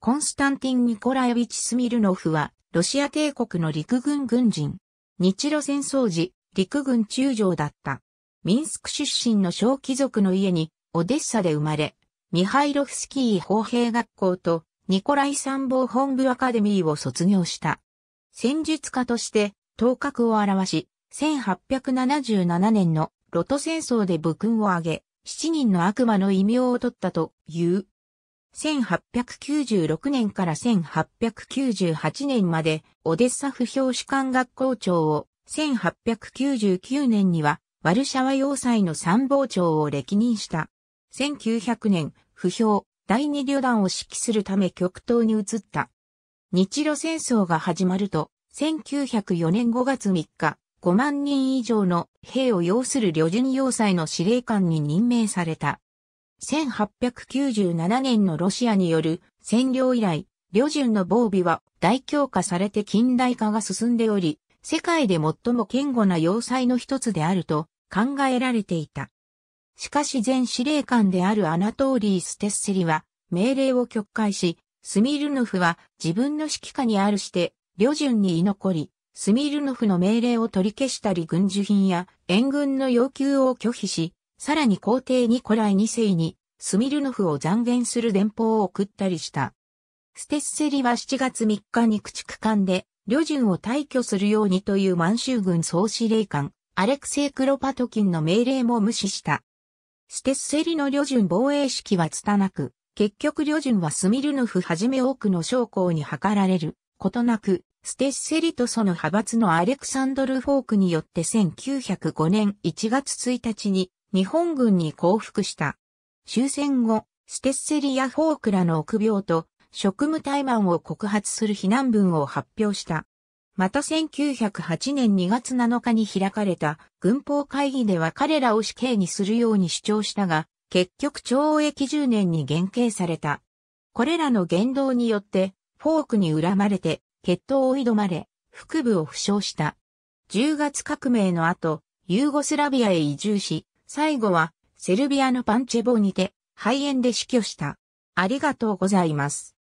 コンスタンティン・ニコラウビチ・スミルノフは、ロシア帝国の陸軍軍人。日露戦争時、陸軍中将だった。ミンスク出身の小貴族の家に、オデッサで生まれ、ミハイロフスキー砲兵学校と、ニコライ参謀本部アカデミーを卒業した。戦術家として、頭角を表し、1877年のロト戦争で武勲を挙げ、7人の悪魔の異名を取ったという。1896年から1898年までオデッサ不評士官学校長を、1899年にはワルシャワ要塞の参謀長を歴任した。1900年、不評、第二旅団を指揮するため極東に移った。日露戦争が始まると、1904年5月3日、5万人以上の兵を要する旅順要塞の司令官に任命された。1897年のロシアによる占領以来、旅順の防備は大強化されて近代化が進んでおり、世界で最も堅固な要塞の一つであると考えられていた。しかし前司令官であるアナトーリー・ステッセリは命令を曲解し、スミルノフは自分の指揮下にあるして、旅順に居残り、スミルノフの命令を取り消したり軍需品や援軍の要求を拒否し、さらに皇帝ニコライ2世にスミルノフを残言する電報を送ったりした。ステッセリは7月3日に駆逐艦で、旅順を退去するようにという満州軍総司令官、アレクセイ・クロパトキンの命令も無視した。ステッセリの旅順防衛式は拙く、結局旅順はスミルノフはじめ多くの将校に図られる、ことなく、ステッセリとその派閥のアレクサンドル・フォークによって1905年1月1日に日本軍に降伏した。終戦後、ステッセリやフォークラの臆病と職務怠慢を告発する非難文を発表した。また1908年2月7日に開かれた軍法会議では彼らを死刑にするように主張したが、結局懲役10年に減刑された。これらの言動によって、フォークに恨まれて、血統を挑まれ、腹部を負傷した。10月革命の後、ユーゴスラビアへ移住し、最後はセルビアのパンチェボにて肺炎で死去した。ありがとうございます。